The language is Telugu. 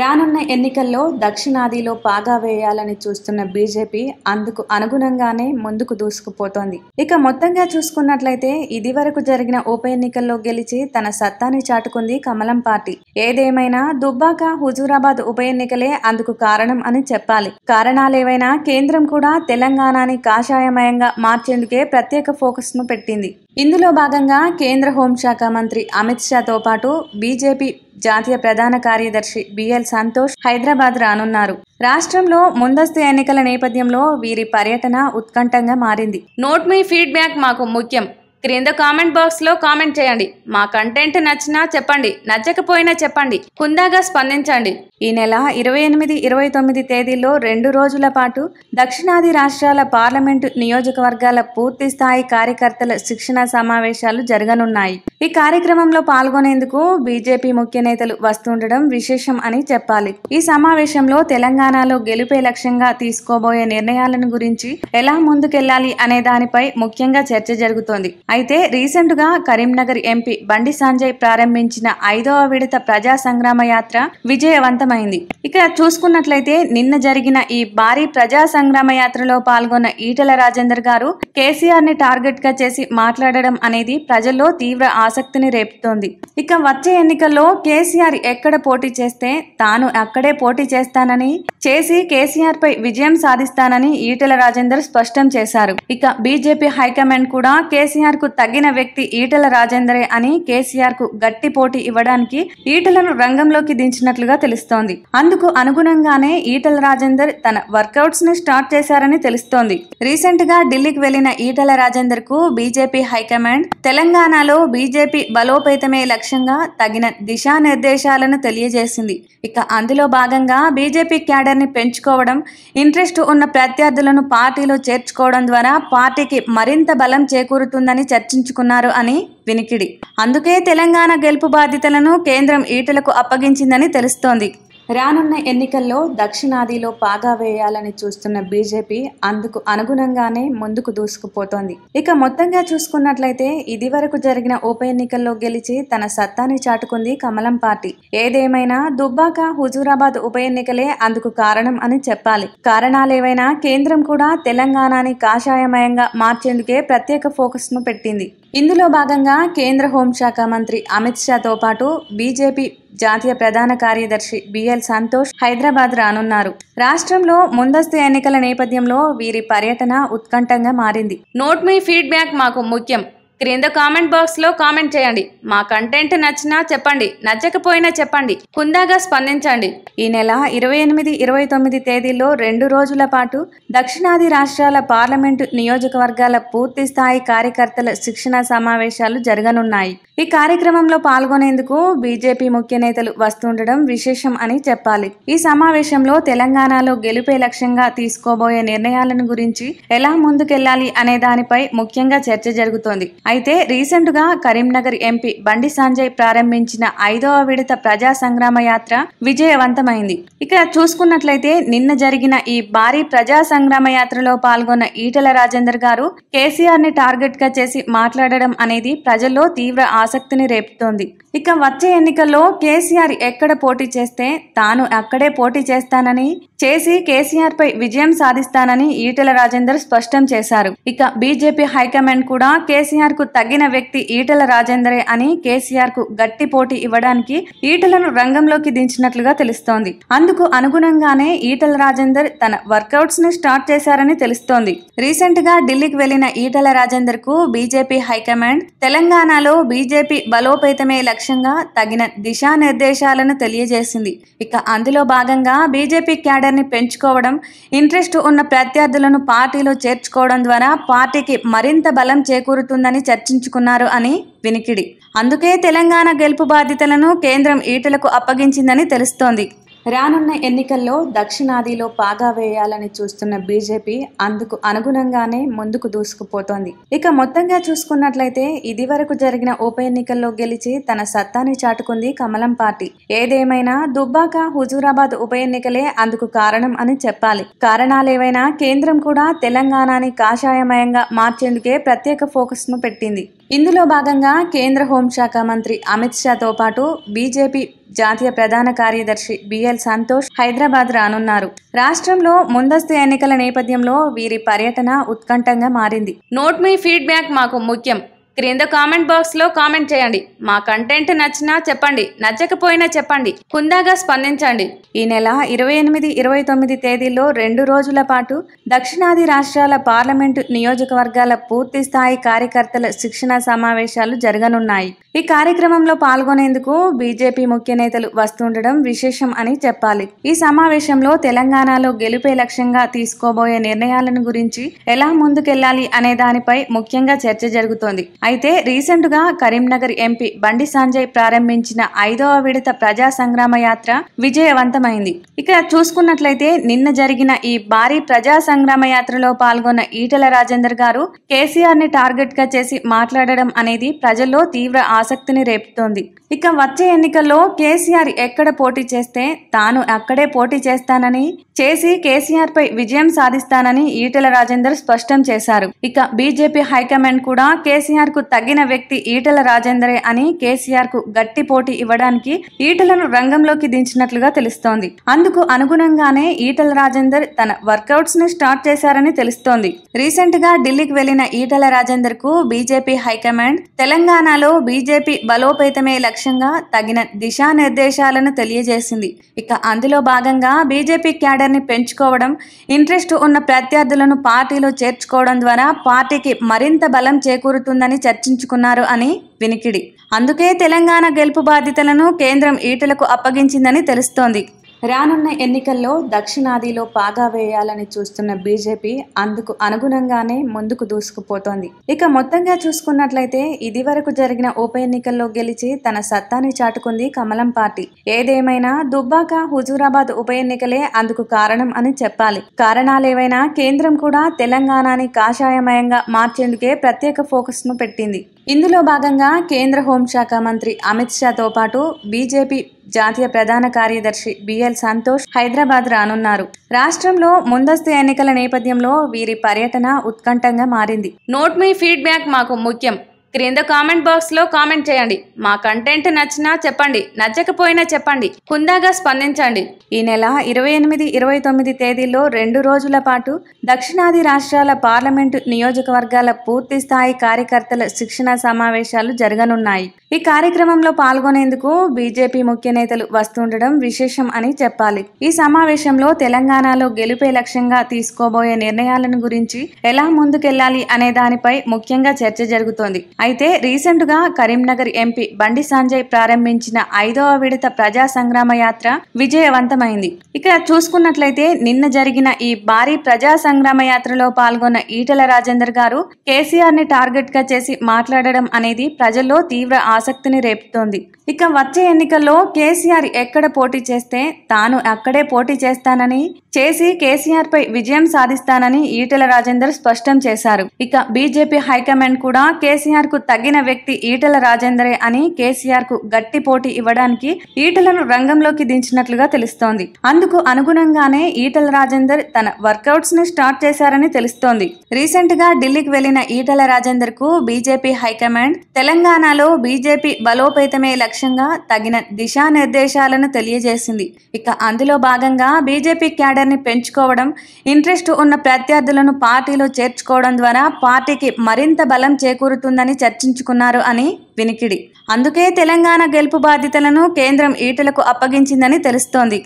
రానున్న ఎన్నికల్లో దక్షిణాదిలో పాగా వేయాలని చూస్తున్న బీజేపీ అందుకు అనుగుణంగానే ముందుకు దూసుకుపోతోంది ఇక మొత్తంగా చూసుకున్నట్లయితే ఇది వరకు జరిగిన ఉప ఎన్నికల్లో గెలిచి తన సత్తాని చాటుకుంది కమలం పార్టీ ఏదేమైనా దుబ్బాక హుజూరాబాద్ ఉప ఎన్నికలే అందుకు కారణం అని చెప్పాలి కారణాలేవైనా కేంద్రం కూడా తెలంగాణని కాషాయమయంగా మార్చేందుకే ప్రత్యేక ఫోకస్ ను పెట్టింది ఇందులో భాగంగా కేంద్ర హోంశాఖ మంత్రి అమిత్ షాతో పాటు బీజేపీ జాతీయ ప్రధాన కార్యదర్శి బిఎల్ సంతోష్ హైదరాబాద్ రానున్నారు రాష్ట్రంలో ముందస్తు ఎన్నికల నేపథ్యంలో వీరి పర్యటన ఉత్కంఠంగా మారింది నోట్ మీ ఫీడ్బ్యాక్ మాకు ముఖ్యం క్రింద కామెంట్ బాక్స్ లో కామెంట్ చేయండి మా కంటెంట్ నచ్చినా చెప్పండి నచ్చకపోయినా చెప్పండి కుందాగా స్పందించండి ఈ నెల ఇరవై ఎనిమిది ఇరవై తొమ్మిది తేదీల్లో రెండు రోజుల పాటు దక్షిణాది రాష్ట్రాల పార్లమెంటు నియోజకవర్గాల పూర్తి స్థాయి కార్యకర్తల శిక్షణ సమావేశాలు జరగనున్నాయి ఈ కార్యక్రమంలో పాల్గొనేందుకు బీజేపీ ముఖ్య నేతలు వస్తుండడం విశేషం అని చెప్పాలి ఈ సమావేశంలో తెలంగాణలో గెలుపే లక్ష్యంగా తీసుకోబోయే నిర్ణయాలను గురించి ఎలా ముందుకెళ్లాలి అనే దానిపై ముఖ్యంగా చర్చ జరుగుతోంది అయితే రీసెంట్గా కరీంనగర్ ఎంపీ బండి సంజయ్ ప్రారంభించిన ఐదవ విడత ప్రజా సంగ్రామ యాత్ర విజయవంతమైంది ఇక చూసుకున్నట్లయితే నిన్న జరిగిన ఈ భారీ ప్రజా సంగ్రామ యాత్రలో పాల్గొన్న ఈటల రాజేందర్ గారు కేసీఆర్ ని టార్గెట్ గా చేసి మాట్లాడడం అనేది ప్రజల్లో తీవ్ర ఆసక్తిని రేపుతోంది ఇక వచ్చే ఎన్నికల్లో కేసీఆర్ ఎక్కడ పోటీ చేస్తే తాను అక్కడే పోటీ చేస్తానని చేసి కేసీఆర్ పై విజయం సాధిస్తానని ఈటల రాజేందర్ స్పష్టం చేశారు ఇక బీజేపీ హైకమాండ్ కూడా కేసీఆర్ కు తగిన వ్యక్తి ఈటల రాజేందరే అని కేసీఆర్ కు గట్టి పోటీ ఇవ్వడానికి ఈటలను రంగంలోకి దించినట్లుగా తెలుస్తోంది అందుకు అనుగుణంగానే ఈటల రాజేందర్ తన వర్కౌట్స్ ను స్టార్ట్ చేశారని తెలుస్తోంది రీసెంట్ గా ఢిల్లీకి వెళ్లిన ఈటల రాజేందర్ కు బీజేపీ హైకమాండ్ తెలంగాణలో బీజేపీ బలోపేతమే లక్ష్యంగా తగిన దిశానిర్దేశాలను తెలియజేసింది ఇక అందులో భాగంగా బీజేపీ క్యాడర్ ని పెంచుకోవడం ఇంట్రెస్ట్ ఉన్న ప్రత్యర్థులను పార్టీలో చేర్చుకోవడం ద్వారా పార్టీకి మరింత బలం చేకూరుతుందని చర్చించుకున్నారు అని వినికిడి అందుకే తెలంగాణ గెలుపు బాధ్యతలను కేంద్రం ఈటలకు అప్పగించిందని తెలుస్తోంది రానున్న ఎన్నికల్లో దక్షిణాదిలో పాగా వేయాలని చూస్తున్న బీజేపీ అందుకు అనుగుణంగానే ముందుకు దూసుకుపోతోంది ఇక మొత్తంగా చూసుకున్నట్లయితే ఇది వరకు జరిగిన ఉప ఎన్నికల్లో గెలిచి తన సత్తాని చాటుకుంది కమలం పార్టీ ఏదేమైనా దుబ్బాక హుజూరాబాద్ ఉప ఎన్నికలే అందుకు కారణం అని చెప్పాలి కారణాలేవైనా కేంద్రం కూడా తెలంగాణని కాషాయమయంగా మార్చేందుకే ప్రత్యేక ఫోకస్ ను పెట్టింది ఇందులో భాగంగా కేంద్ర హోంశాఖ మంత్రి అమిత్ షాతో పాటు బీజేపీ జాతీయ ప్రధాన కార్యదర్శి బిఎల్ సంతోష్ హైదరాబాద్ రానున్నారు రాష్ట్రంలో ముందస్తు ఎన్నికల నేపథ్యంలో వీరి పర్యటన ఉత్కంఠంగా మారింది నోట్ మీ ఫీడ్బ్యాక్ మాకు ముఖ్యం క్రింద కామెంట్ బాక్స్ లో కామెంట్ చేయండి మా కంటెంట్ నచ్చినా చెప్పండి నచ్చకపోయినా చెప్పండి హుందాగా స్పందించండి ఈ నెల ఇరవై ఎనిమిది ఇరవై తొమ్మిది తేదీలో రెండు రోజుల పాటు దక్షిణాది రాష్ట్రాల పార్లమెంటు నియోజకవర్గాల పూర్తి స్థాయి కార్యకర్తల శిక్షణ సమావేశాలు జరగనున్నాయి ఈ కార్యక్రమంలో పాల్గొనేందుకు బీజేపీ ముఖ్య నేతలు వస్తుండడం విశేషం అని చెప్పాలి ఈ సమావేశంలో తెలంగాణలో గెలుపే లక్ష్యంగా తీసుకోబోయే నిర్ణయాలను గురించి ఎలా ముందుకెళ్లాలి అనే దానిపై ముఖ్యంగా చర్చ జరుగుతోంది అయితే రీసెంట్గా కరీంనగర్ ఎంపీ బండి సంజయ్ ప్రారంభించిన ఐదవ విడత ప్రజా సంగ్రామ యాత్ర విజయవంతమైంది ఇక్కడ చూసుకున్నట్లయితే నిన్న జరిగిన ఈ భారీ ప్రజా సంగ్రామ యాత్రలో పాల్గొన్న ఈటల రాజేందర్ గారు కేసీఆర్ ని టార్గెట్ గా చేసి మాట్లాడడం అనేది ప్రజల్లో తీవ్ర ఆసక్తిని రేపుతోంది ఇక వచ్చే ఎన్నికల్లో కేసీఆర్ ఎక్కడ పోటీ చేస్తే తాను అక్కడే పోటీ చేస్తానని చేసి కేసీఆర్ పై విజయం సాధిస్తానని ఈటల రాజేందర్ స్పష్టం చేశారు ఇక బీజేపీ హైకమాండ్ కూడా కేసీఆర్ అందుకు తగిన వ్యక్తి ఈటల రాజేందరే అని కేసీఆర్ కు గట్టి పోటీ ఇవ్వడానికి ఈటలను రంగంలోకి దించినట్లుగా తెలుస్తోంది అందుకు అనుగుణంగానే ఈటల రాజేందర్ తన వర్కౌట్స్ ని స్టార్ట్ చేశారని తెలుస్తోంది రీసెంట్ గా ఢిల్లీకి వెళ్లిన ఈటల రాజేందర్ కు బీజేపీ హైకమాండ్ తెలంగాణలో బీజేపీ బలోపేతమే లక్ష్యంగా తగిన దిశానిర్దేశాలను తెలియజేసింది ఇక అందులో భాగంగా బీజేపీ క్యాడర్ ని పెంచుకోవడం ఇంట్రెస్ట్ ఉన్న ప్రత్యర్థులను పార్టీలో చేర్చుకోవడం ద్వారా పార్టీకి మరింత బలం చేకూరుతుందని చర్చించుకున్నారు అని వినికిడి అందుకే తెలంగాణ గెలుపు బాధ్యతలను కేంద్రం ఈటలకు అప్పగించిందని తెలుస్తోంది రానున్న ఎన్నికల్లో దక్షిణాదిలో పాగా వేయాలని చూస్తున్న బీజేపీ అందుకు అనుగుణంగానే ముందుకు దూసుకుపోతోంది ఇక మొత్తంగా చూసుకున్నట్లయితే ఇది వరకు జరిగిన ఉప ఎన్నికల్లో గెలిచి తన సత్తాని చాటుకుంది కమలం పార్టీ ఏదేమైనా దుబ్బాక హుజూరాబాద్ ఉప ఎన్నికలే అందుకు కారణం అని చెప్పాలి కారణాలేవైనా కేంద్రం కూడా తెలంగాణని కాషాయమయంగా మార్చేందుకే ప్రత్యేక ఫోకస్ ను పెట్టింది ఇందులో భాగంగా కేంద్ర హోంశాఖ మంత్రి అమిత్ షాతో పాటు బీజేపీ జాతీయ ప్రధాన కార్యదర్శి బిఎల్ సంతోష్ హైదరాబాద్ రానున్నారు రాష్ట్రంలో ముందస్తు ఎన్నికల నేపథ్యంలో వీరి పర్యటన ఉత్కంఠంగా మారింది నోట్ మీ ఫీడ్బ్యాక్ మాకు ముఖ్యం క్రింద కామెంట్ బాక్స్ లో కామెంట్ చేయండి మా కంటెంట్ నచ్చినా చెప్పండి నచ్చకపోయినా చెప్పండి కుందాగా స్పందించండి ఈ నెల ఇరవై ఎనిమిది ఇరవై తొమ్మిది తేదీల్లో రెండు రోజుల పాటు దక్షిణాది రాష్ట్రాల పార్లమెంటు నియోజకవర్గాల పూర్తి స్థాయి కార్యకర్తల శిక్షణ సమావేశాలు జరగనున్నాయి ఈ కార్యక్రమంలో పాల్గొనేందుకు బీజేపీ ముఖ్య నేతలు వస్తుండడం విశేషం అని చెప్పాలి ఈ సమావేశంలో తెలంగాణలో గెలుపే లక్ష్యంగా తీసుకోబోయే నిర్ణయాలను గురించి ఎలా ముందుకెళ్లాలి అనే దానిపై ముఖ్యంగా చర్చ జరుగుతోంది అయితే రీసెంట్ గా కరీంనగర్ ఎంపీ బండి సంజయ్ ప్రారంభించిన ఐదవ విడత ప్రజా సంగ్రామ యాత్ర విజయవంతమైంది ఇక చూసుకున్నట్లయితే నిన్న జరిగిన ఈ భారీ ప్రజా సంగ్రామ యాత్రలో పాల్గొన్న ఈటల రాజేందర్ గారు కేసీఆర్ ని టార్గెట్ గా చేసి మాట్లాడడం అనేది ప్రజల్లో తీవ్ర ఆశ ఆసక్తిని రేపుతోంది ఇక వచ్చే ఎన్నికల్లో కేసీఆర్ ఎక్కడ పోటీ చేస్తే తాను అక్కడే పోటీ చేస్తానని చేసి కేసీఆర్ పై విజయం సాధిస్తానని ఈటెల రాజేందర్ స్పష్టం చేశారు ఇక బీజేపీ హైకమాండ్ కూడా కేసీఆర్ కు తగిన వ్యక్తి ఈటెల రాజేందరే అని కేసీఆర్ కు గట్టి పోటీ ఇవ్వడానికి ఈటలను రంగంలోకి దించినట్లుగా తెలుస్తోంది అందుకు అనుగుణంగానే ఈటల రాజేందర్ తన వర్కౌట్స్ ను స్టార్ట్ చేశారని తెలుస్తోంది రీసెంట్ గా ఢిల్లీకి వెళ్లిన ఈటల రాజేందర్ కు బీజేపీ హైకమాండ్ తెలంగాణలో బీజేపీ బీజేపీ బలోపేతమే లక్ష్యంగా తగిన దిశానిర్దేశాలను తెలియజేసింది ఇక అందులో భాగంగా బీజేపీ క్యాడర్ని పెంచుకోవడం ఇంట్రెస్ట్ ఉన్న ప్రత్యర్థులను పార్టీలో చేర్చుకోవడం ద్వారా పార్టీకి మరింత బలం చేకూరుతుందని చర్చించుకున్నారు అని వినికిడి అందుకే తెలంగాణ గెలుపు బాధ్యతలను కేంద్రం ఈటలకు అప్పగించిందని తెలుస్తోంది రానున్న ఎన్నికల్లో దక్షిణాదిలో పాగా వేయాలని చూస్తున్న బీజేపీ అందుకు అనుగుణంగానే ముందుకు దూసుకుపోతోంది ఇక మొత్తంగా చూసుకున్నట్లయితే ఇది వరకు జరిగిన ఉప ఎన్నికల్లో గెలిచి తన సత్తాని చాటుకుంది కమలం పార్టీ ఏదేమైనా దుబ్బాక హుజూరాబాద్ ఉప ఎన్నికలే అందుకు కారణం అని చెప్పాలి కారణాలేవైనా కేంద్రం కూడా తెలంగాణని కాషాయమయంగా మార్చేందుకే ప్రత్యేక ఫోకస్ ను పెట్టింది ఇందులో భాగంగా కేంద్ర హోంశాఖ మంత్రి అమిత్ షాతో పాటు బీజేపీ జాతీయ ప్రధాన కార్యదర్శి బిఎల్ సంతోష్ హైదరాబాద్ రానున్నారు రాష్ట్రంలో ముందస్తు ఎన్నికల నేపథ్యంలో వీరి పర్యటన ఉత్కంఠంగా మారింది నోట్ మీ ఫీడ్బ్యాక్ మాకు ముఖ్యం క్రింద కామెంట్ బాక్స్ లో కామెంట్ చేయండి మా కంటెంట్ నచ్చినా చెప్పండి నచ్చకపోయినా చెప్పండి కుందాగా స్పందించండి ఈ నెల ఇరవై ఎనిమిది ఇరవై తొమ్మిది తేదీల్లో రెండు రోజుల పాటు దక్షిణాది రాష్ట్రాల పార్లమెంటు నియోజకవర్గాల పూర్తి స్థాయి కార్యకర్తల శిక్షణ సమావేశాలు జరగనున్నాయి ఈ కార్యక్రమంలో పాల్గొనేందుకు బీజేపీ ముఖ్య నేతలు వస్తుండడం విశేషం అని చెప్పాలి ఈ సమావేశంలో తెలంగాణలో గెలుపే లక్ష్యంగా తీసుకోబోయే నిర్ణయాలను గురించి ఎలా ముందుకెళ్లాలి అనే దానిపై ముఖ్యంగా చర్చ జరుగుతోంది అయితే రీసెంట్గా కరీంనగర్ ఎంపీ బండి సంజయ్ ప్రారంభించిన ఐదవ విడత ప్రజా సంగ్రామ యాత్ర విజయవంతమైంది ఇక చూసుకున్నట్లయితే నిన్న జరిగిన ఈ భారీ ప్రజా సంగ్రామ యాత్రలో పాల్గొన్న ఈటల రాజేందర్ గారు కేసీఆర్ ని టార్గెట్ గా చేసి మాట్లాడడం అనేది ప్రజల్లో తీవ్ర ఆసక్తిని రేపుతోంది ఇక వచ్చే ఎన్నికల్లో కేసీఆర్ ఎక్కడ పోటీ చేస్తే తాను అక్కడే పోటీ చేస్తానని చేసి కేసీఆర్ పై విజయం సాధిస్తానని ఈటల రాజేందర్ స్పష్టం చేశారు ఇక బీజేపీ హైకమాండ్ కూడా కేసీఆర్ కు తగిన వ్యక్తి ఈటల రాజేందరే అని కేసీఆర్ కు గట్టి పోటీ ఇవ్వడానికి ఈటలను రంగంలోకి దించినట్లుగా తెలుస్తోంది అందుకు అనుగుణంగానే ఈటల రాజేందర్ తన వర్కౌట్స్ ని స్టార్ట్ చేశారని తెలుస్తోంది రీసెంట్ గా ఢిల్లీకి వెళ్లిన ఈటల రాజేందర్ కు బీజేపీ హైకమాండ్ తెలంగాణలో బీజేపీ బలోపేతమే లక్ష్యంగా తగిన దిశానిర్దేశాలను తెలియజేసింది ఇక అందులో భాగంగా బీజేపీ క్యాడర్ ని పెంచుకోవడం ఇంట్రెస్ట్ ఉన్న ప్రత్యర్థులను పార్టీలో చేర్చుకోవడం ద్వారా పార్టీకి మరింత బలం చేకూరుతుందని చర్చించుకున్నారు అని వినికిడి అందుకే తెలంగాణ గెలుపు బాధ్యతలను కేంద్రం ఈటలకు అప్పగించిందని తెలుస్తోంది